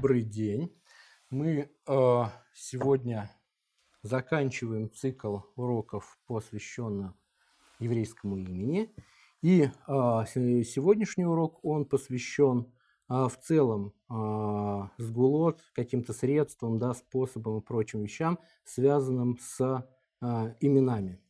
Добрый день! Мы э, сегодня заканчиваем цикл уроков, посвященных еврейскому имени. И э, сегодняшний урок, он посвящен э, в целом э, сгулот, каким-то средствам, да, способам и прочим вещам, связанным с э, именами.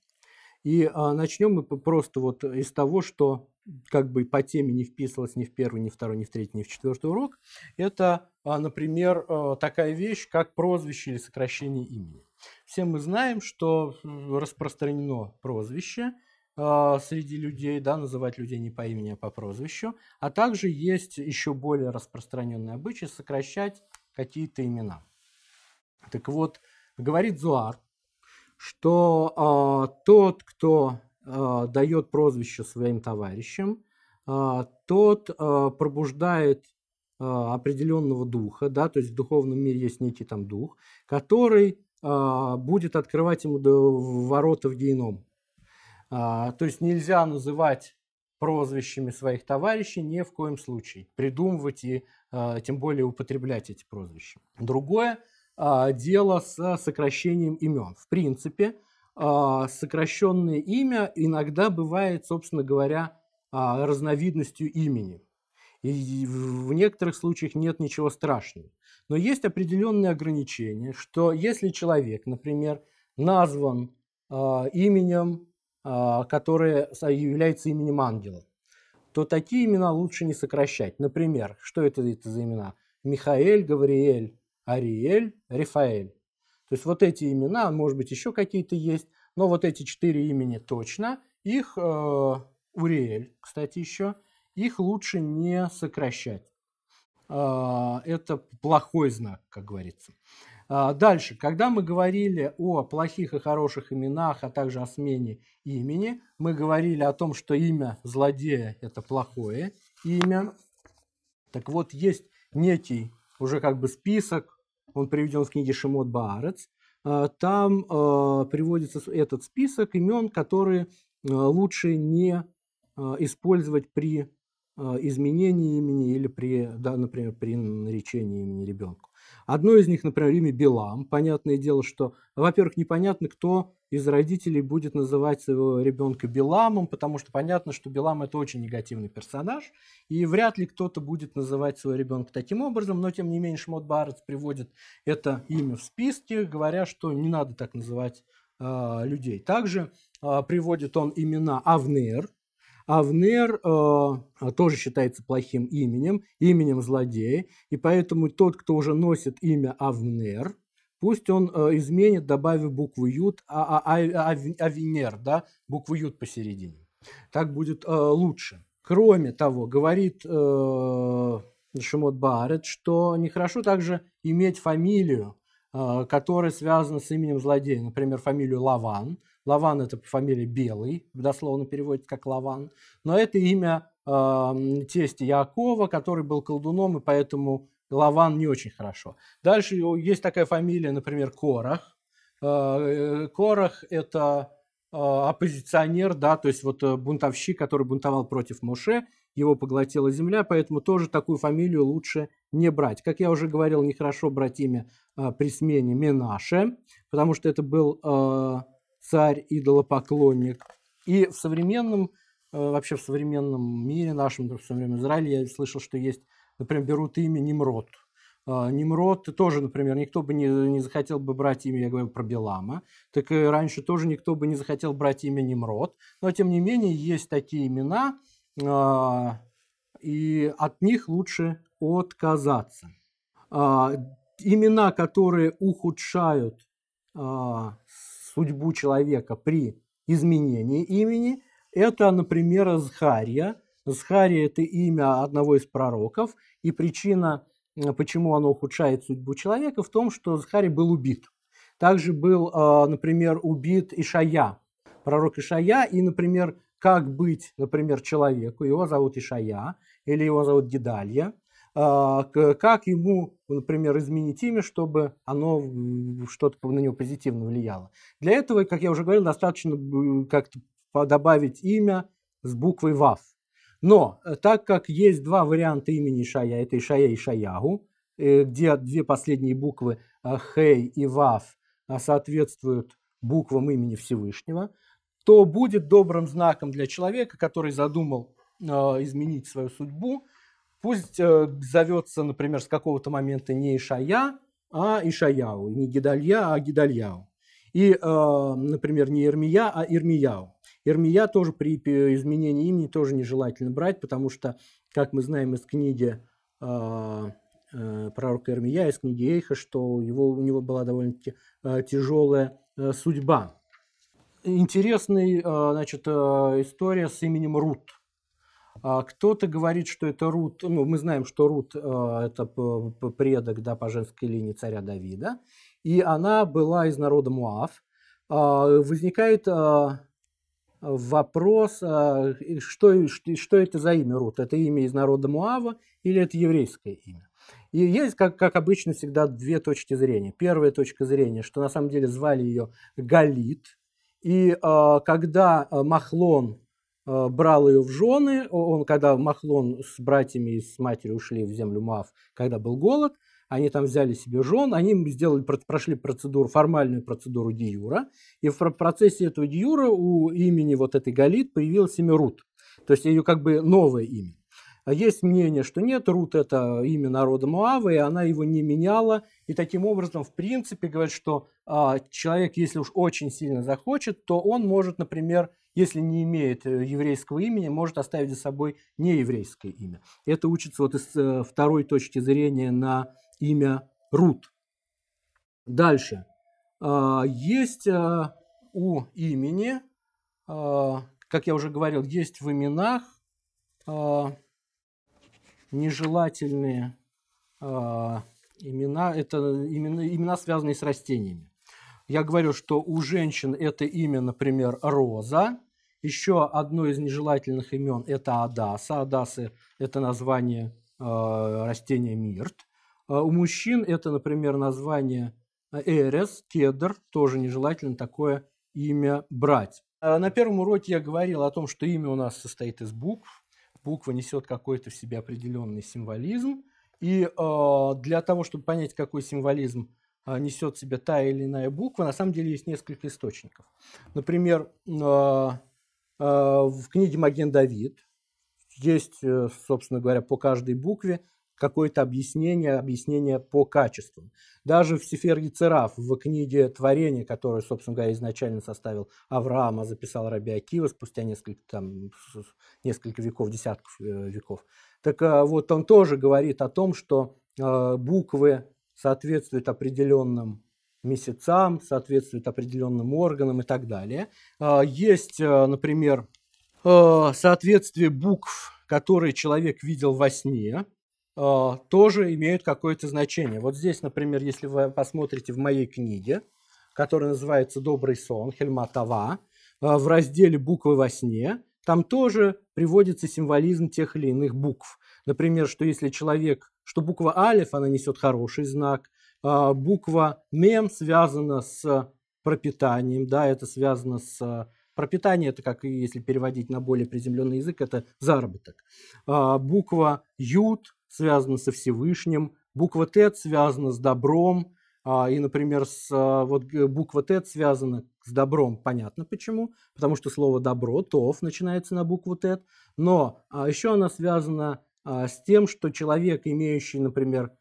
И э, начнем мы просто вот из того, что как бы по теме не вписывалась ни в первый, ни в второй, ни в третий, ни в четвертый урок, это, а, например, а, такая вещь, как прозвище или сокращение имени. Все мы знаем, что распространено прозвище а, среди людей, да, называть людей не по имени, а по прозвищу, а также есть еще более распространенный обычай сокращать какие-то имена. Так вот, говорит Зуар, что э, тот, кто э, дает прозвище своим товарищам, э, тот э, пробуждает э, определенного духа, да, то есть в духовном мире есть некий там дух, который э, будет открывать ему ворота в геном. Э, то есть нельзя называть прозвищами своих товарищей ни в коем случае, придумывать и э, тем более употреблять эти прозвища. Другое э, дело с сокращением имен. В принципе, а, сокращенное имя иногда бывает, собственно говоря, а, разновидностью имени. И в некоторых случаях нет ничего страшного. Но есть определенные ограничения, что если человек, например, назван а, именем, которое является именем ангела, то такие имена лучше не сокращать. Например, что это, это за имена? Михаэль, Гавриэль, Ариэль, Рифаэль. То есть вот эти имена, может быть, еще какие-то есть, но вот эти четыре имени точно, их э, Уриэль, кстати, еще, их лучше не сокращать. Э, это плохой знак, как говорится. Э, дальше, когда мы говорили о плохих и хороших именах, а также о смене имени, мы говорили о том, что имя злодея – это плохое имя. Так вот, есть некий уже как бы список он приведен в книге Шимот Баарец, а, там а, приводится этот список имен, которые а, лучше не использовать при изменении имени или при, да, например, при наречении имени ребенка. Одно из них, например, имя Белам. Понятное дело, что, во-первых, непонятно, кто из родителей будет называть своего ребенка Беламом, потому что понятно, что Белам это очень негативный персонаж, и вряд ли кто-то будет называть своего ребенка таким образом, но тем не менее Шмот Барретт приводит это имя в списке, говоря, что не надо так называть э, людей. Также э, приводит он имена Авнер, Авнер э, тоже считается плохим именем, именем злодея, и поэтому тот, кто уже носит имя Авнер, пусть он э, изменит, добавив букву Ют, а, а, а, Авенер, да, букву Ют посередине. Так будет э, лучше. Кроме того, говорит э, Шимот Барет, что нехорошо также иметь фамилию, э, которая связана с именем злодея, например, фамилию Лаван – Лаван – это фамилия Белый, дословно переводится как Лаван. Но это имя э, тестя Якова, который был колдуном, и поэтому Лаван не очень хорошо. Дальше есть такая фамилия, например, Корах. Э, э, Корах – это э, оппозиционер, да, то есть вот э, бунтовщик, который бунтовал против Моше, его поглотила земля, поэтому тоже такую фамилию лучше не брать. Как я уже говорил, нехорошо брать имя э, при смене Менаше, потому что это был э, царь-идолопоклонник. И в современном, э, вообще в современном мире нашем, в современном Израиле, я слышал, что есть, например, берут имя Немрод. А, Немрод тоже, например, никто бы не, не захотел бы брать имя, я говорю про Белама, так и раньше тоже никто бы не захотел брать имя Немрод, но тем не менее есть такие имена, а, и от них лучше отказаться. А, имена, которые ухудшают судьбу человека при изменении имени, это, например, Захария. Захария – это имя одного из пророков, и причина, э, почему оно ухудшает судьбу человека, в том, что Захарий был убит. Также был, э, например, убит Ишая, пророк Ишая, и, например, как быть, например, человеку, его зовут Ишая, или его зовут Гидалья, а, как ему, например, изменить имя, чтобы оно что-то на него позитивно влияло. Для этого, как я уже говорил, достаточно как-то добавить имя с буквой ВАВ. Но э, так как есть два варианта имени Шая, это Ишая и Шаягу, э, где две последние буквы э, Хей и Вав соответствуют буквам имени Всевышнего, то будет добрым знаком для человека, который задумал изменить свою судьбу, Пусть э, зовется, например, с какого-то момента не Ишая, а Ишаяу, не Гидалья, а Гидальяу. И, э, например, не Ирмия, а Ирмияу. Ирмия тоже при изменении имени тоже нежелательно брать, потому что, как мы знаем из книги э, э, пророка Ирмия, из книги Эйха, что его, у него была довольно-таки э, тяжелая э, судьба. Интересная э, значит, э, история с именем Рут – а кто-то говорит, что это Рут, ну, мы знаем, что Рут а, – это предок да, по женской линии царя Давида, и она была из народа Муав. А, возникает вопрос, что, что это за имя Рут? Это имя из народа Муава или это еврейское имя? И есть, как, как обычно, всегда две точки зрения. Первая точка зрения, что на самом деле звали ее Галит, и когда Махлон Э, брал ее в жены, он, когда Махлон с братьями и с матерью ушли в землю Мав, когда был голод, они там взяли себе жен, они сделали, прошли процедуру, формальную процедуру Диюра, и в процессе этого Диюра у имени вот этой Галит появился имя Рут, то есть ее как бы новое имя. А есть мнение, что нет, Рут – это имя народа Муавы, и она его не меняла. И таким образом, в принципе, говорят, что а, человек, если уж очень сильно захочет, то он может, например, если не имеет э, еврейского имени, может оставить за собой нееврейское имя. Это учится вот из э, второй точки зрения на имя Рут. Дальше. А, есть э, у имени, как я уже говорил, есть в именах нежелательные имена, это имена, имена связанные с растениями. Я говорю, что у женщин это имя, например, Роза. Еще одно из нежелательных имен – это Адаса. Адасы – это название э, растения мирт. Э, у мужчин это, например, название э, Эрес, Кедр, тоже нежелательно такое имя брать. Э, на первом уроке я говорил о том, что имя у нас состоит из букв. Буква несет какой-то в себе определенный символизм. И э, для того, чтобы понять, какой символизм а, несет в себе та или иная буква, на самом деле есть несколько источников. Например, а, а, в книге «Маген Давид» есть, э, собственно говоря, по каждой букве какое-то объяснение, объяснение по качествам. Даже в Сеферге Цераф, в книге «Творение», которую, собственно говоря, изначально составил Авраам, а записал Раби Акива спустя несколько, там, несколько веков, десятков э, веков. Так вот, он тоже говорит о том, что буквы соответствует определенным месяцам, соответствует определенным органам и так далее. А, есть, э, например, э, соответствие букв, которые человек видел во сне, э, тоже имеют какое-то значение. Вот здесь, например, если вы посмотрите в моей книге, которая называется «Добрый сон» Хельматова, в разделе «Буквы во сне», там тоже приводится символизм тех или иных букв. Например, что если человек что буква алиф, она несет хороший знак, а, буква мем связана с пропитанием, да, это связано с пропитанием, это как, если переводить на более приземленный язык, это заработок. А, буква ют связана со Всевышним, буква тет связана с добром, а, и, например, с, вот э, буква Т связана с добром. Понятно почему. Потому что слово добро, тов, начинается на букву Т. Но еще она связана а, с тем, что человек, имеющий, например,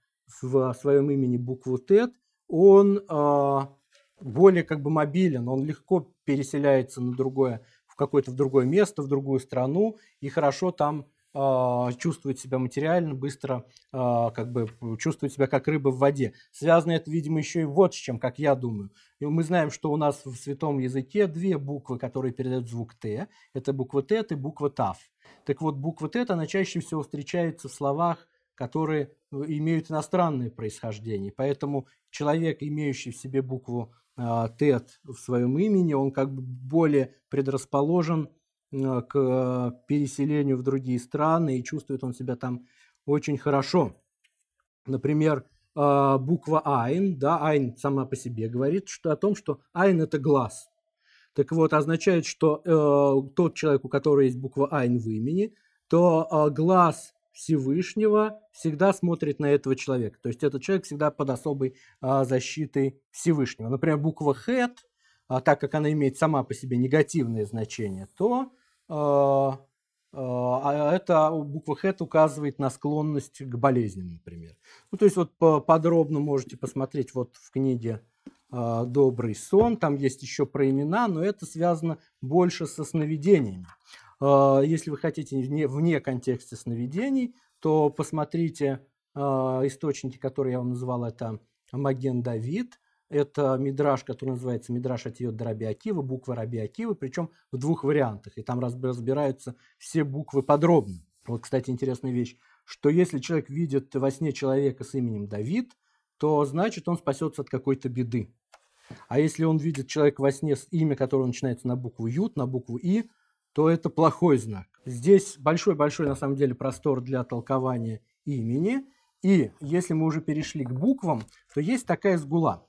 в своем имени букву Т, он а, более как бы мобилен, он легко переселяется на другое, в какое-то в другое место, в другую страну и хорошо там а, чувствует себя материально, быстро а, как бы чувствует себя как рыба в воде. Связано это, видимо, еще и вот с чем, как я думаю. И мы знаем, что у нас в святом языке две буквы, которые передают звук «т». Это буква «тет» и буква «тав». Так вот, буква «тет», она чаще всего встречается в словах, которые ну, имеют иностранное происхождение. Поэтому человек, имеющий в себе букву «тет» а, в своем имени, он как бы более предрасположен Э, к э, переселению в другие страны, и чувствует он себя там очень хорошо. Например, э, буква Айн, да, Айн сама по себе говорит что, о том, что Айн – это глаз. Так вот, означает, что э, тот человек, у которого есть буква Айн в имени, то э, глаз Всевышнего всегда смотрит на этого человека. То есть этот человек всегда под особой а, защитой Всевышнего. Например, буква «хэт», а, так как она имеет сама по себе негативное значение, то Э, э, а это буква хэт указывает на склонность к болезням, например. Ну, то есть вот подробно можете посмотреть вот в книге э, «Добрый сон», там есть еще про имена, но это связано больше со сновидениями. Если вы хотите вне, вне контекста сновидений, то посмотрите источники, которые я вам назвал, это Маген Давид, это мидраж, который называется «Мидраж от Йод Раби Акивы», буква Раби Акивы, причем в двух вариантах. И там разбираются все буквы подробно. Вот, кстати, интересная вещь, что если человек видит во сне человека с именем Давид, то значит он спасется от какой-то беды. А если он видит человека во сне с имя, которое начинается на букву «Ют», на букву «И», то это плохой знак. Здесь большой-большой, на самом деле, простор для толкования имени. И если мы уже перешли к буквам, то есть такая сгула –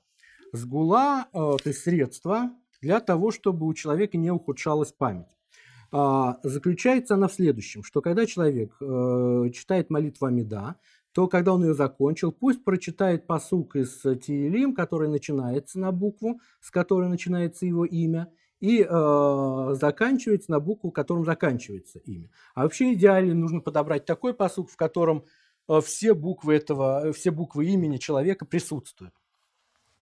Сгула э, – это средство для того, чтобы у человека не ухудшалась память. А, заключается она в следующем, что когда человек э, читает молитву Амида, то когда он ее закончил, пусть прочитает посук из Тиелим, который начинается на букву, с которой начинается его имя, и э, заканчивается на букву, которым заканчивается имя. А вообще идеально нужно подобрать такой посук, в котором э, все буквы этого, все буквы имени человека присутствуют.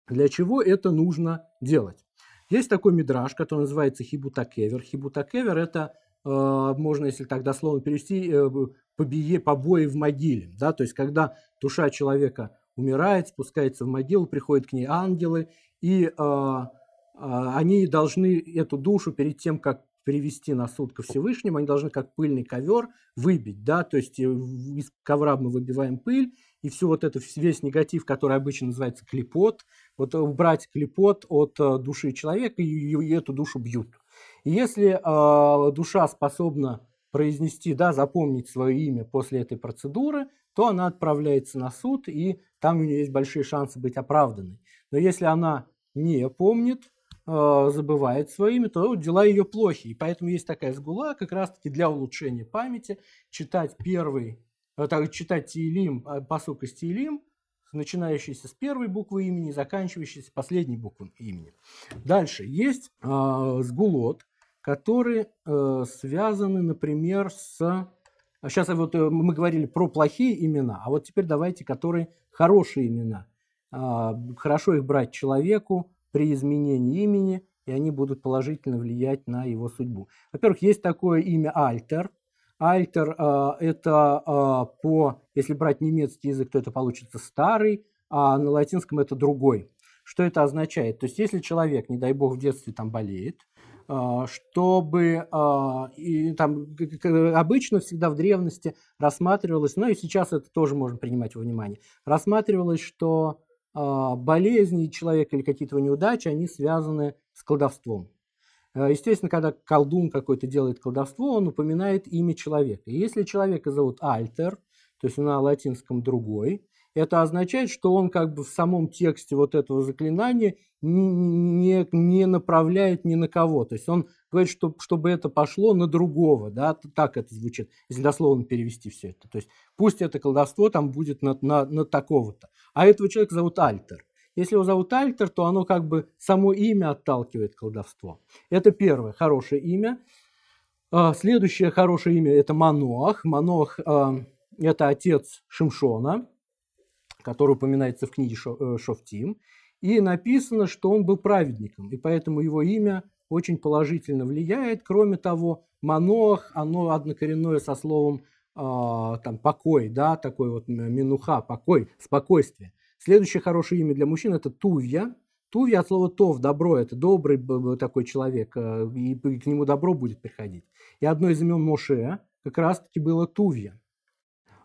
Для чего это нужно делать? Есть такой мидраж, который называется Хибутакевер. Хибутакевер – это, э, можно, если так дословно перевести, э, побие, побои в могиле. Да? То есть, когда душа человека умирает, спускается в могилу, приходят к ней ангелы, и э, э, они должны эту душу перед тем, как привести на суд ко Всевышнему, они должны как пыльный ковер выбить, да, то есть э, из ковра мы выбиваем пыль, и все вот это, весь негатив, который обычно называется клепот, вот убрать э, клепот от э, души человека, и, и эту душу бьют. И если э, душа способна произнести, да, запомнить свое имя после этой процедуры, то она отправляется на суд, и там у нее есть большие шансы быть оправданной. Но если она не помнит, а, забывает свое имя, то дела ее плохи. И поэтому есть такая сгула, как раз-таки для улучшения памяти, читать первый, э, так, читать Тиилим, посылка из Тиилим, начинающийся с первой буквы имени, заканчивающийся последней буквой имени. Дальше есть э, сгулот, которые э, связаны, например, с... Сейчас а вот э, мы говорили про плохие имена, а вот теперь давайте, которые хорошие имена. Э, хорошо их брать человеку при изменении имени, и они будут положительно влиять на его судьбу. Во-первых, есть такое имя Альтер – Альтер а, – это а, по, если брать немецкий язык, то это получится старый, а на латинском это другой. Что это означает? То есть если человек, не дай бог, в детстве там болеет, а, чтобы и, там, обычно всегда в древности рассматривалось, ну и сейчас это тоже можно принимать во внимание, рассматривалось, что болезни человека или какие-то неудачи, они связаны с колдовством. Э, естественно, когда колдун какой-то делает колдовство, он упоминает имя человека. И если человека зовут Альтер, то есть на латинском «другой», это означает, что он как бы в самом тексте вот этого заклинания не, не направляет ни на кого. То есть он говорит, что, чтобы это пошло на другого, да, так это звучит, если дословно перевести все это. То есть пусть это колдовство там будет на, на, на такого-то. А этого человека зовут Альтер. Если его зовут Альтер, то оно как бы само имя отталкивает колдовство. Это первое хорошее имя. А, следующее хорошее имя – это Маноах. Маноах а, это отец Шимшона, который упоминается в книге Шовтим, э, И написано, что он был праведником, и поэтому его имя очень положительно влияет. Кроме того, Маноах, оно однокоренное со словом а, там, покой, да, такой вот минуха, покой, спокойствие. Следующее хорошее имя для мужчин – это Тувья. Тувья от слова «тов» – добро, это добрый такой человек, э, и к нему добро будет приходить. И одно из имен Моше как раз-таки было Тувья.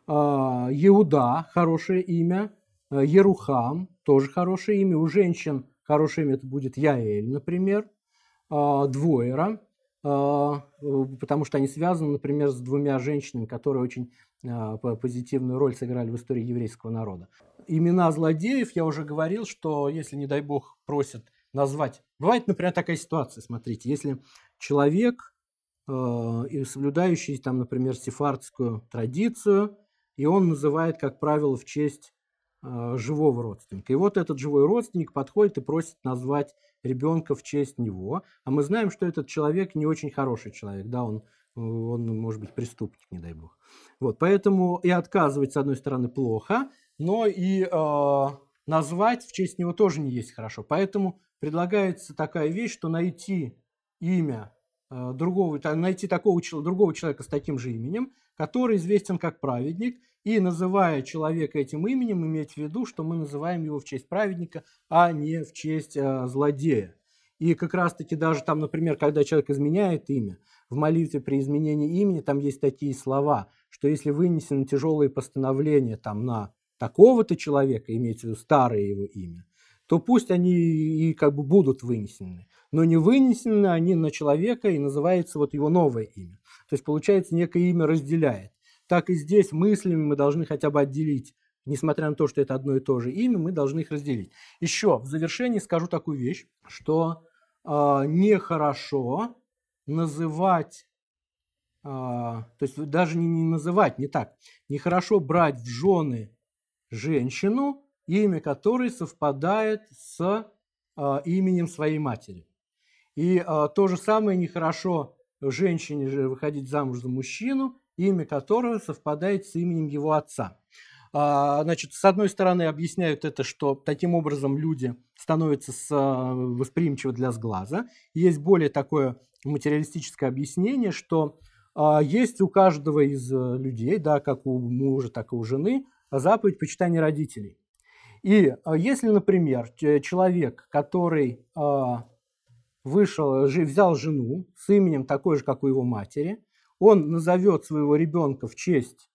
А, Иуда – хорошее имя. Э, Ерухам – тоже хорошее имя. У женщин хорошее имя – это будет Яэль, например. А, Двоера а, э, потому что они связаны, например, с двумя женщинами, которые очень позитивную роль сыграли в истории еврейского народа имена злодеев, я уже говорил, что если, не дай бог, просят назвать. Бывает, например, такая ситуация, смотрите, если человек, э, соблюдающий, там, например, сефардскую традицию, и он называет, как правило, в честь э, живого родственника. И вот этот живой родственник подходит и просит назвать ребенка в честь него. А мы знаем, что этот человек не очень хороший человек, да, он он может быть преступник, не дай бог. Вот, поэтому и отказывать, с одной стороны, плохо, но и э, назвать в честь него тоже не есть хорошо. Поэтому предлагается такая вещь, что найти имя э, другого, найти такого другого человека с таким же именем, который известен как праведник, и называя человека этим именем, иметь в виду, что мы называем его в честь праведника, а не в честь э, злодея. И как раз-таки даже там, например, когда человек изменяет имя, в молитве при изменении имени там есть такие слова, что если вынесены тяжелые постановления там на такого-то человека, имеется в виду старое его имя, то пусть они и как бы будут вынесены. Но не вынесены они на человека и называется вот его новое имя. То есть получается некое имя разделяет. Так и здесь мыслями мы должны хотя бы отделить, несмотря на то, что это одно и то же имя, мы должны их разделить. Еще в завершении скажу такую вещь, что э, нехорошо называть а, то есть даже не, не называть, не так, нехорошо брать в жены женщину, имя которой совпадает с э, именем своей матери. И э, то же самое нехорошо женщине же выходить замуж за мужчину, имя которого совпадает с именем его отца. Э, значит, с одной стороны объясняют это, что таким образом люди становятся с, восприимчивы для сглаза. Есть более такое материалистическое объяснение, что есть у каждого из людей, да, как у мужа, так и у жены – заповедь почитания родителей. И а, если, например, человек, который а, вышел, взял жену с именем такой же, как у его матери, он назовет своего ребенка в честь,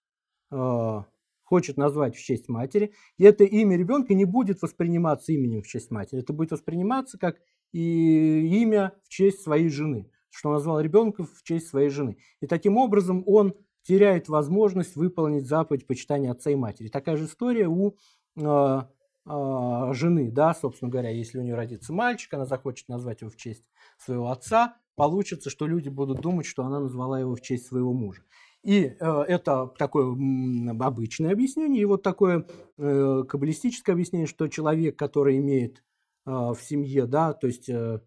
а, хочет назвать в честь матери, и это имя ребенка не будет восприниматься именем в честь матери, это будет восприниматься как и имя в честь своей жены, что он назвал ребенка в честь своей жены. И таким образом он теряет возможность выполнить заповедь почитания отца и матери. Такая же история у э, э, жены, да, собственно говоря, если у нее родится мальчик, она захочет назвать его в честь своего отца, получится, что люди будут думать, что она назвала его в честь своего мужа. И э, это такое м, обычное объяснение, и вот такое э, каббалистическое объяснение, что человек, который имеет э, в семье, да, то есть э,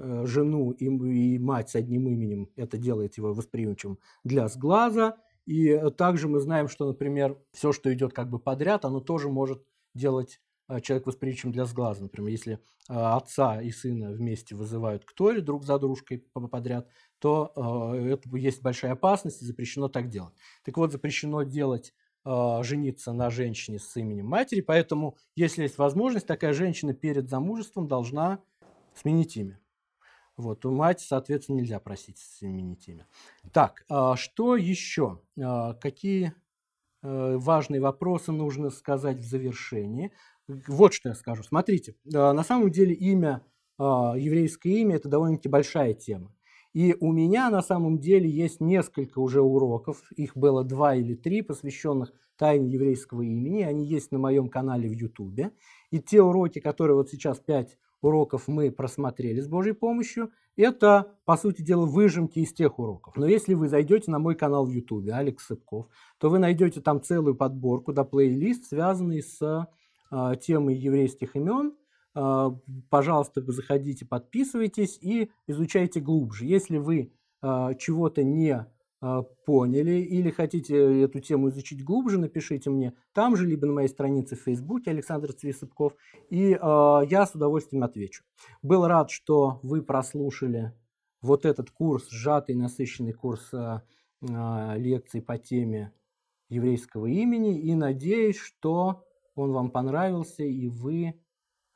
Э, жену и мать с одним именем, это делает его восприимчивым для сглаза. И э, также мы знаем, что, например, все, что идет как бы подряд, оно тоже может делать э, человек восприимчивым для сглаза. Например, если отца и сына вместе вызывают к Торе друг за дружкой подряд, то это есть большая опасность, и запрещено так делать. Так вот, запрещено делать жениться на женщине с именем матери, поэтому, если есть возможность, такая женщина перед замужеством должна сменить имя. Вот, у мать, соответственно, нельзя просить с именитиями. Так, а что еще? А, какие э, важные вопросы нужно сказать в завершении? Вот что я скажу. Смотрите, а, на самом деле имя, еврейское имя, это довольно-таки большая тема. И у меня на самом деле есть несколько уже уроков, их было два или три, посвященных тайне еврейского имени. Они есть на моем канале в Ютубе. И те уроки, которые вот сейчас пять уроков мы просмотрели с Божьей помощью. Это, по сути дела, выжимки из тех уроков. Но если вы зайдете на мой канал в YouTube, Алекс Сыпков, то вы найдете там целую подборку, да, плейлист, связанный с э, темой еврейских имен. Э, пожалуйста, заходите, подписывайтесь и изучайте глубже. Если вы э, чего-то не а, поняли или хотите эту тему изучить глубже, напишите мне там же, либо на моей странице в Фейсбуке Александр Цвисыпков, и э, я с удовольствием отвечу. Был рад, что вы прослушали вот этот курс, сжатый, насыщенный курс э, лекций по теме еврейского имени, и надеюсь, что он вам понравился, и вы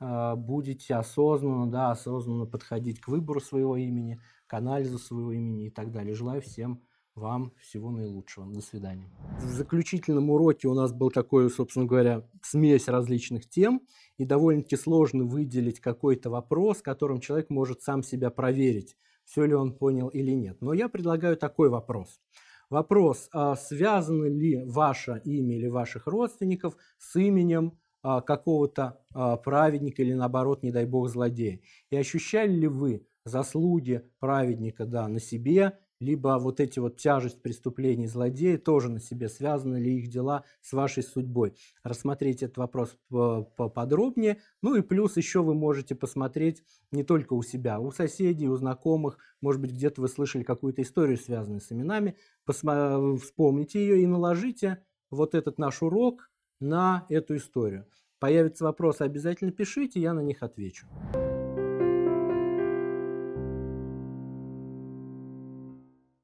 э, будете осознанно, да, осознанно подходить к выбору своего имени, к анализу своего имени и так далее. Желаю всем вам всего наилучшего. До свидания. В заключительном уроке у нас был такой, собственно говоря, смесь различных тем, и довольно-таки сложно выделить какой-то вопрос, которым человек может сам себя проверить, все ли он понял или нет. Но я предлагаю такой вопрос. Вопрос, а связано ли ваше имя или ваших родственников с именем а, какого-то а, праведника или, наоборот, не дай бог, злодея? И ощущали ли вы заслуги праведника да, на себе либо вот эти вот тяжесть преступлений злодеи тоже на себе, связаны ли их дела с вашей судьбой. Рассмотреть этот вопрос поподробнее. Ну и плюс еще вы можете посмотреть не только у себя, а у соседей, у знакомых, может быть, где-то вы слышали какую-то историю, связанную с именами, Посмо... вспомните ее и наложите вот этот наш урок на эту историю. Появятся вопросы, обязательно пишите, я на них отвечу.